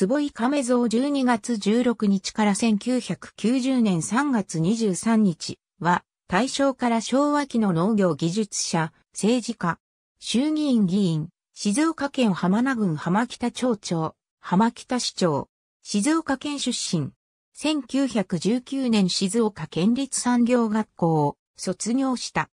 坪井亀蔵12月16日から1990年3月23日は、大正から昭和期の農業技術者、政治家、衆議院議員、静岡県浜名郡浜北町長、浜北市長、静岡県出身、1919年静岡県立産業学校を卒業した。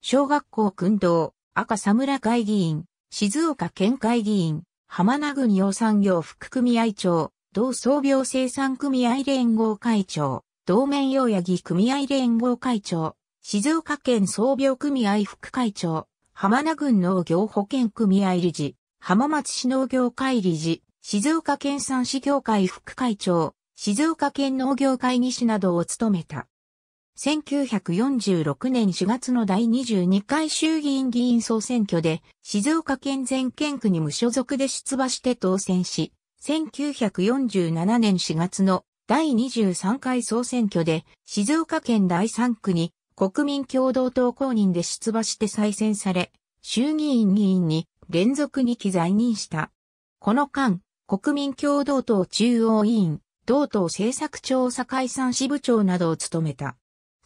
小学校訓導、赤佐村会議員、静岡県会議員、浜名郡養産業副組合長、同創業生産組合連合会長、同面養八木組合連合会長、静岡県創業組合副会長、浜名郡農業保険組合理事、浜松市農業会理事、静岡県産市業会副会長、静岡県農業会議士などを務めた。1946年4月の第22回衆議院議員総選挙で、静岡県全県区に無所属で出馬して当選し、1947年4月の第23回総選挙で、静岡県第3区に国民共同党公認で出馬して再選され、衆議院議員に連続に期在任した。この間、国民共同党中央委員、同党政策調査解散支部長などを務めた。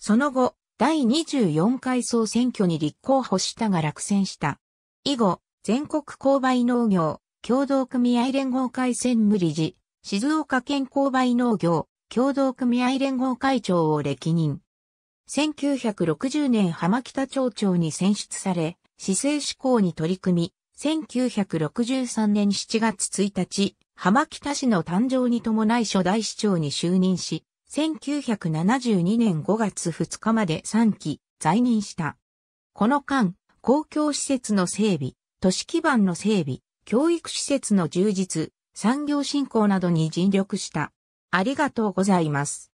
その後、第24回総選挙に立候補したが落選した。以後、全国購買農業、共同組合連合会専務理事、静岡県購買農業、共同組合連合会長を歴任。1960年浜北町長に選出され、市政志向に取り組み、1963年7月1日、浜北市の誕生に伴い初代市長に就任し、1972年5月2日まで3期在任した。この間、公共施設の整備、都市基盤の整備、教育施設の充実、産業振興などに尽力した。ありがとうございます。